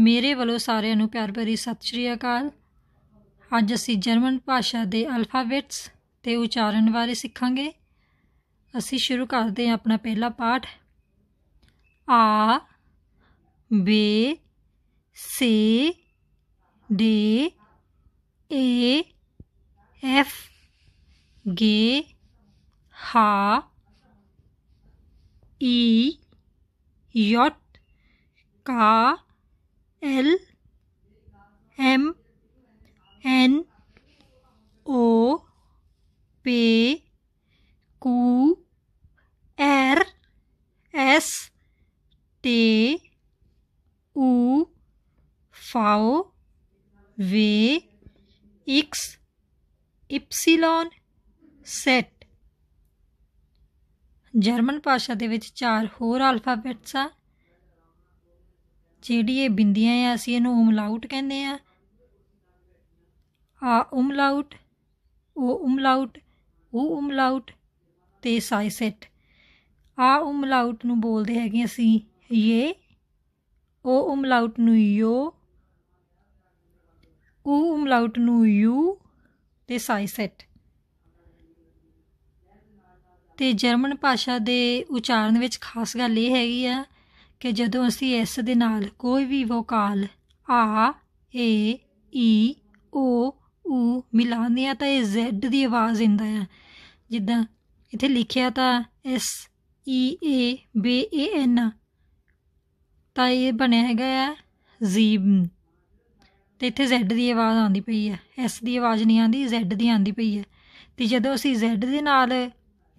ਮੇਰੇ ਵੱਲੋਂ ਸਾਰਿਆਂ ਨੂੰ ਪਿਆਰ ਭਰੀ ਸਤਿ ਸ਼੍ਰੀ ਅਕਾਲ ਅੱਜ ਅਸੀਂ ਜਰਮਨ ਭਾਸ਼ਾ ਦੇ ਅਲਫਾਬੈਟਸ ਤੇ ਉਚਾਰਨ ਬਾਰੇ ਸਿੱਖਾਂਗੇ ਅਸੀਂ ਸ਼ੁਰੂ ਕਰਦੇ ਹਾਂ ਆਪਣਾ ਪਹਿਲਾ ਪਾਠ ਆ ਬੀ ਸੀ ਡੀ ਏ ਐਫ ਗੀ ਹਾ ਈ ਯਟ ਕਾ L M N O P Q R S T U V W X Y Z German ਭਾਸ਼ਾ ਦੇ ਵਿੱਚ ਚਾਰ ਹੋਰ ਅਲਫਾਬੈਟਸ ਆ ਜਿਹੜੀ ਇਹ ਬਿੰਦੀਆਂ ਆ ਅਸੀਂ ਇਹਨੂੰ ਉਮਲਾਉਟ ਕਹਿੰਦੇ ਆ ਆ ਉਮਲਾਉਟ ਉਹ ਉਮਲਾਉਟ ਉਹ ਉਮਲਾਉਟ ਤੇ ਸੈਟ ਆ ਉਮਲਾਉਟ ਨੂੰ ਬੋਲਦੇ ਹੈਗੇ ਅਸੀਂ ਇਹ ਉਹ ਉਮਲਾਉਟ ਨੂੰ ਯੋ ਉਹ ਉਮਲਾਉਟ ਨੂੰ ਯੂ ਤੇ ਸੈਟ ਤੇ ਜਰਮਨ ਭਾਸ਼ਾ ਦੇ ਉਚਾਰਨ ਵਿੱਚ ਖਾਸ ਗੱਲ ਇਹ ਹੈਗੀ ਆ ਕਿ ਜਦੋਂ ਅਸੀਂ ਇਸ ਦੇ ਨਾਲ ਕੋਈ ਵੀ ਵੋਕਾਲ ਆ ਏ ਈ ਓ ਊ ਮਿਲਾਉਂਦੇ ਆ ਤਾਂ ਇਹ ਜ਼ੈਡ ਦੀ ਆਵਾਜ਼ ਹੁੰਦਾ ਹੈ ਜਿੱਦਾਂ ਇੱਥੇ ਲਿਖਿਆ ਤਾਂ S E A B A ਐਨ ਤਾਂ ਇਹ ਬਣਿਆ ਹੈਗਾ ਹੈ ਜ਼ੀਬ ਤੇ ਇੱਥੇ ਜ਼ੈਡ ਦੀ ਆਵਾਜ਼ ਆਉਂਦੀ ਪਈ ਹੈ ਐਸ ਦੀ ਆਵਾਜ਼ ਨਹੀਂ ਆਉਂਦੀ ਜ਼ੈਡ ਦੀ ਆਉਂਦੀ ਪਈ ਹੈ ਤੇ ਜਦੋਂ ਅਸੀਂ ਜ਼ੈਡ ਦੇ ਨਾਲ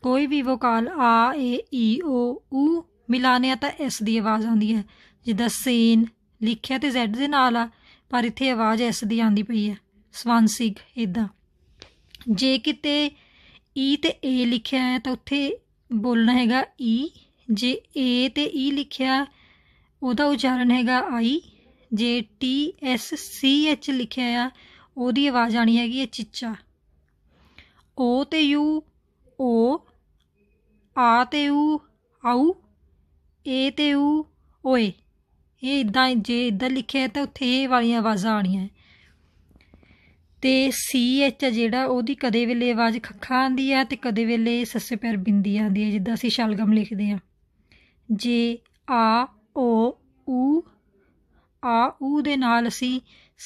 ਕੋਈ ਵੀ ਵੋਕਾਲ ਆ ਏ ਈ ਓ ਊ ਮਿਲਾਨੇ ਆ ਤਾਂ ਐਸ ਦੀ ਆਵਾਜ਼ ਆਉਂਦੀ ਹੈ ਜਿੱਦਾਂ ਸੇਨ ਲਿਖਿਆ ਤੇ ਜ਼ੈਡ ਦੇ ਨਾਲ ਆ ਪਰ ਇੱਥੇ ਆਵਾਜ਼ ਐਸ ਦੀ ਆਉਂਦੀ ਪਈ ਹੈ ਸਵਾਂਸਿਕ ਇਦਾਂ ਜੇ ਕਿਤੇ ਈ ਤੇ ਏ ਲਿਖਿਆ ਹੈ ਤਾਂ ਉੱਥੇ ਬੋਲਣਾ ਹੈਗਾ ਈ ਜੇ ਏ ਤੇ ਈ ਲਿਖਿਆ ਉਹਦਾ ਉਚਾਰਨ ਹੈਗਾ ਆਈ ਜੇ ਟੀ ਐਸ ਸੀ ਐਚ ਲਿਖਿਆ ਆ ਉਹਦੀ ਆਵਾਜ਼ ਆਣੀ ਹੈਗੀ ਹੈ ਚਿੱਚਾ ਓ ਤੇ ਯੂ ਓ ਆ ਤੇ ਯੂ ਆਉ ਏ ਤੇ ਊ ਓਏ ਇਹ ਇਦਾਂ ਜੇ ਇਦਾਂ ਲਿਖਿਆ ਤਾਂ ਉੱਥੇ ਇਹ ਵਾਲੀਆਂ ਆਵਾਜ਼ਾਂ ਆਣੀਆਂ ਤੇ ਸੀ ਐਚ ਜਿਹੜਾ ਉਹਦੀ ਕਦੇ ਵੇਲੇ ਆਵਾਜ਼ ਖੱਖਾ ਆਂਦੀ ਆ ਤੇ ਕਦੇ ਵੇਲੇ ਸੱਸੇ ਪੈਰ ਬਿੰਦੀ ਆਂਦੀ ਆ ਜਿੱਦਾਂ ਅਸੀਂ ਸ਼ਲਗਮ ਲਿਖਦੇ ਆ ਜੇ ਆ ਓ ਊ ਆ ਊ ਦੇ ਨਾਲ ਅਸੀਂ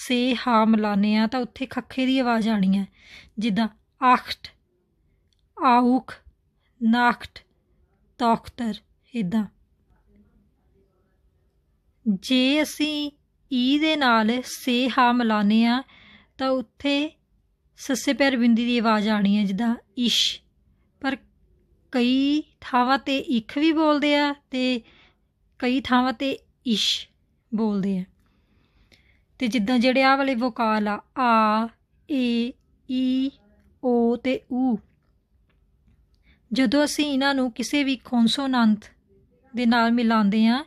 ਸੇ ਹਾ ਮਿਲਾਨੇ ਆ ਤਾਂ ਉੱਥੇ ਖੱਖੇ ਦੀ ਆਵਾਜ਼ ਆਣੀ ਹੈ ਜਿੱਦਾਂ ਆਖਟ ਆਉਖ ਨਾਖਟ ਤੌਖਤਰ ਇਦਾਂ ਜੇ ਅਸੀਂ ਈ ਦੇ ਨਾਲ ਸੇ ਹਾ ਮਿਲਾਨੇ ਆ ਤਾਂ ਉੱਥੇ ਸੱਸੇ ਪੈਰ ਬਿੰਦੀ ਦੀ ਆਵਾਜ਼ ਆਣੀ ਹੈ ਜਿੱਦਾਂ ਇਸ਼ ਪਰ ਕਈ ਥਾਵਾਂ ਤੇ ਇਖ ਵੀ ਬੋਲਦੇ ਆ ਤੇ ਕਈ ਥਾਵਾਂ ਤੇ ਇਸ਼ ਬੋਲਦੇ ਆ ਤੇ ਜਿੱਦਾਂ ਜਿਹੜੇ ਆ ਵਾਲੇ ਵੋਕਾਲ ਆ ਆ ਏ ਈ ਓ ਤੇ ਊ ਜਦੋਂ ਅਸੀਂ ਇਹਨਾਂ ਨੂੰ ਕਿਸੇ ਵੀ ਕੌਨਸੋਨੈਂਟ ਦੇ ਨਾਲ ਮਿਲਾਉਂਦੇ ਆ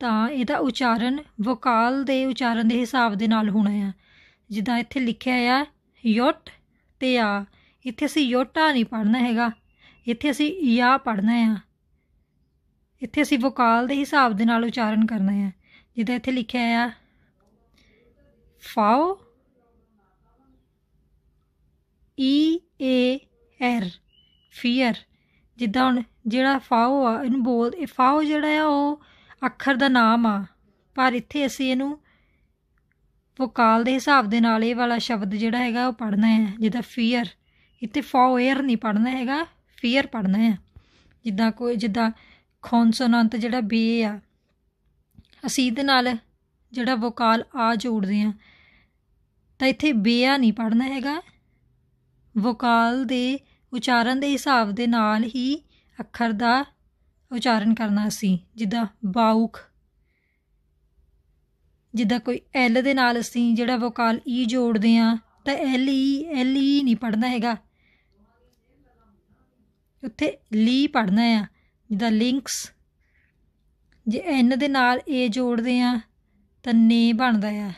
ਤਾਂ ਇਹਦਾ ਉਚਾਰਨ ਵੋਕਲ ਦੇ ਉਚਾਰਨ ਦੇ ਹਿਸਾਬ ਦੇ ਨਾਲ ਹੋਣਾ ਆ ਜਿੱਦਾਂ ਇੱਥੇ ਲਿਖਿਆ ਆ ਯੋਟ ਤੇ ਆ ਇੱਥੇ ਅਸੀਂ ਯੋਟਾ ਨਹੀਂ ਪੜਨਾ ਹੈਗਾ ਇੱਥੇ ਅਸੀਂ ਯਾ ਪੜਨਾ ਆ ਇੱਥੇ ਅਸੀਂ ਵੋਕਲ ਦੇ ਹਿਸਾਬ ਦੇ ਨਾਲ ਉਚਾਰਨ ਕਰਨਾ ਆ ਜਿੱਦਾਂ ਇੱਥੇ ਲਿਖਿਆ ਆ ਫਾਓ ਈ ਏ ਆਰ ਫੀਅਰ ਜਿੱਦਾਂ ਹੁਣ ਜਿਹੜਾ ਫਾਓ ਆ ਇਹਨੂੰ ਬੋਲ ਫਾਓ ਜਿਹੜਾ ਆ ਉਹ ਅੱਖਰ ਦਾ ਨਾਮ ਆ ਪਰ ਇੱਥੇ ਅਸੀਂ ਇਹਨੂੰ ਵੋਕਾਲ ਦੇ ਹਿਸਾਬ ਦੇ ਨਾਲ ਇਹ ਵਾਲਾ ਸ਼ਬਦ ਜਿਹੜਾ ਹੈਗਾ ਉਹ ਪੜਨਾ ਹੈ ਜਿੱਦਾਂ ਫੀਅਰ ਇੱਥੇ ਫੋਅਰ ਨਹੀਂ ਪੜਨਾ ਹੈਗਾ ਫੀਅਰ ਪੜਨਾ ਹੈ ਜਿੱਦਾਂ ਕੋਈ ਜਿੱਦਾਂ ਖੌਨਸੋਨੰਤ ਜਿਹੜਾ ਬੀ ਆ ਅਸੀਂ ਇਹਦੇ ਨਾਲ ਜਿਹੜਾ ਵੋਕਾਲ ਆ ਜੋੜਦੇ ਆ ਤਾਂ ਇੱਥੇ ਬੀ ਆ ਨਹੀਂ ਪੜਨਾ ਹੈਗਾ ਵੋਕਾਲ ਦੇ ਉਚਾਰਨ ਦੇ ਹਿਸਾਬ ਦੇ ਨਾਲ ਹੀ ਅੱਖਰ ਦਾ ਉਚਾਰਨ ਕਰਨਾ ਅਸੀਂ ਜਿੱਦਾਂ ਬਾਉਖ ਜਿੱਦਾਂ ਕੋਈ ਐਲ ਦੇ ਨਾਲ ਅਸੀਂ ਜਿਹੜਾ ਵੋਕਾਲ ਈ ਜੋੜਦੇ ਆ ਤਾਂ ਐਲ ਈ ਐਲ ਈ ਨਹੀਂ ਪੜਨਾ ਹੈਗਾ ਉੱਥੇ ਲੀ ਪੜਨਾ ਆ ਜਿੱਦਾਂ ਲਿੰਕਸ ਜੇ ਐਨ ਦੇ ਨਾਲ ਏ ਜੋੜਦੇ ਆ ਤਾਂ ਨੇ ਬਣਦਾ ਆ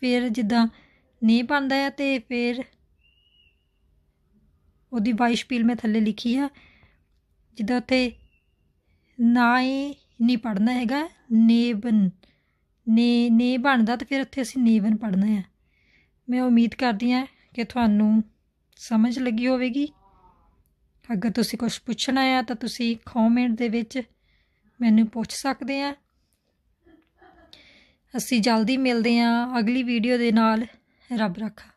ਫਿਰ ਜਿੱਦਾਂ ਨੇ ਬਣਦਾ ਆ ਤੇ ਫਿਰ ਉਹਦੀ 22 ਮੈਂ ਥੱਲੇ ਲਿਖੀ ਆ ਜਿੱਦਾਂ ਉੱਥੇ ਨਾ ਏ ਨਹੀਂ ਪੜਨਾ ਹੈਗਾ ਨੇਬਨ ਨੇ ਨੇ ਬਣਦਾ ਤਾਂ ਫਿਰ ਉੱਥੇ ਅਸੀਂ ਨੇਵਨ ਪੜਨਾ ਹੈ ਮੈਂ ਉਮੀਦ ਕਰਦੀ ਹਾਂ ਕਿ ਤੁਹਾਨੂੰ ਸਮਝ ਲੱਗੀ ਹੋਵੇਗੀ ਅਗਰ ਤੁਸੀਂ ਕੁਝ ਪੁੱਛਣਾ ਹੈ ਤਾਂ ਤੁਸੀਂ ਕਮੈਂਟ ਦੇ ਵਿੱਚ ਮੈਨੂੰ ਪੁੱਛ ਸਕਦੇ ਆ ਅਸੀਂ ਜਲਦੀ ਮਿਲਦੇ ਆ ਅਗਲੀ ਵੀਡੀਓ ਦੇ ਨਾਲ ਰੱਬ ਰੱਖਾ